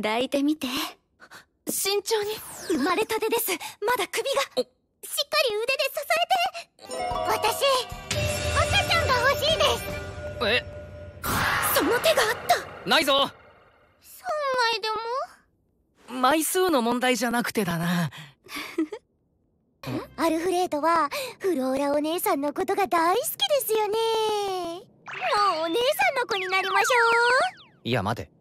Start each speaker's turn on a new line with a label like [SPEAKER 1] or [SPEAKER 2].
[SPEAKER 1] 抱いてみて
[SPEAKER 2] 慎
[SPEAKER 3] 重に生まれたてですまだ首がしっかり腕で支えて私赤ちゃんが欲しいです
[SPEAKER 4] えその手があったないぞ3枚
[SPEAKER 5] でも枚数の
[SPEAKER 4] 問題じゃなくてだな
[SPEAKER 6] アルフレードはフローラお姉さんのことが大好きですよねもうお姉さんの子になりましょ
[SPEAKER 7] ういや待て